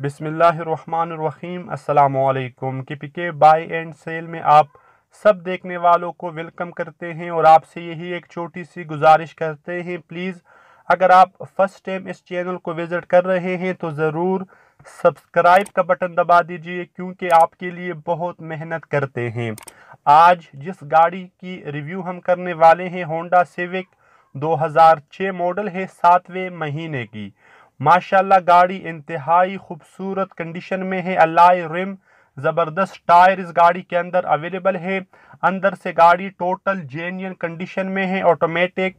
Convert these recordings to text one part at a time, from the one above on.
बिसमीम अल्लाम के पिके बाय एंड सेल में आप सब देखने वालों को वेलकम करते हैं और आपसे यही एक छोटी सी गुजारिश करते हैं प्लीज़ अगर आप फर्स्ट टाइम इस चैनल को विज़िट कर रहे हैं तो ज़रूर सब्सक्राइब का बटन दबा दीजिए क्योंकि आपके लिए बहुत मेहनत करते हैं आज जिस गाड़ी की रिव्यू हम करने वाले हैं होंडा सिविक 2006 मॉडल है सातवें महीने की माशाल्लाह गाड़ी इंतहाई खूबसूरत कंडीशन में है अलाई रिम ज़बरदस्त टायर इस गाड़ी के अंदर अवेलेबल है अंदर से गाड़ी टोटल जेन्यन कंडीशन में है automatic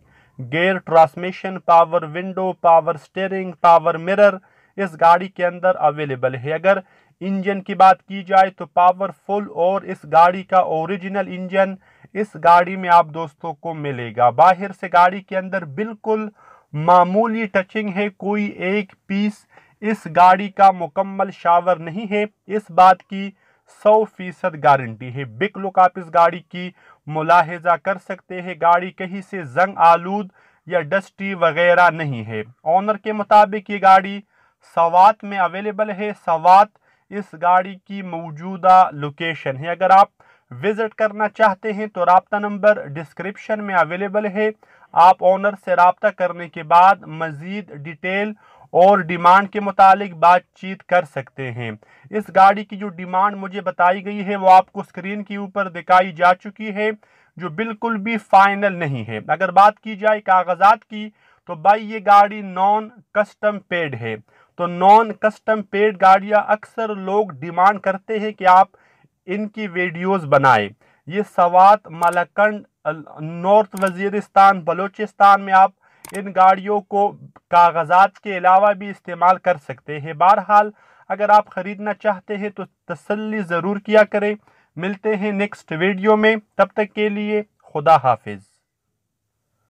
gear transmission power window power steering power mirror इस गाड़ी के अंदर अवेलेबल है अगर इंजन की बात की जाए तो पावरफुल और इस गाड़ी का ओरिजिनल इंजन इस गाड़ी में आप दोस्तों को मिलेगा बाहर से गाड़ी के अंदर बिल्कुल मामूली टचिंग है कोई एक पीस इस गाड़ी का मुकम्मल शावर नहीं है इस बात की सौ फीसद गारंटी है बिक लुक आप इस गाड़ी की मुलाहजा कर सकते हैं गाड़ी कहीं से जंग आलूद या डस्टी वगैरह नहीं है ऑनर के मुताबिक ये गाड़ी सवात में अवेलेबल है सवात इस गाड़ी की मौजूदा लोकेशन है अगर आप विज़िट करना चाहते हैं तो रबता नंबर डिस्क्रिप्शन में अवेलेबल है आप ऑनर से रबता करने के बाद मज़ीद डिटेल और डिमांड के मुतालिक बातचीत कर सकते हैं इस गाड़ी की जो डिमांड मुझे बताई गई है वो आपको स्क्रीन के ऊपर दिखाई जा चुकी है जो बिल्कुल भी फाइनल नहीं है अगर बात की जाए कागजात की तो भाई ये गाड़ी नॉन कस्टम पेड है तो नॉन कस्टम पेड गाड़ियाँ अक्सर लोग डिमांड करते हैं कि आप इनकी वीडियोस बनाएं ये सवात मलकंड नॉर्थ वजीरिस्तान बलूचिस्तान में आप इन गाड़ियों को कागजात के अलावा भी इस्तेमाल कर सकते हैं बहरहाल अगर आप ख़रीदना चाहते हैं तो तसल्ली ज़रूर किया करें मिलते हैं नेक्स्ट वीडियो में तब तक के लिए खुदा हाफिज़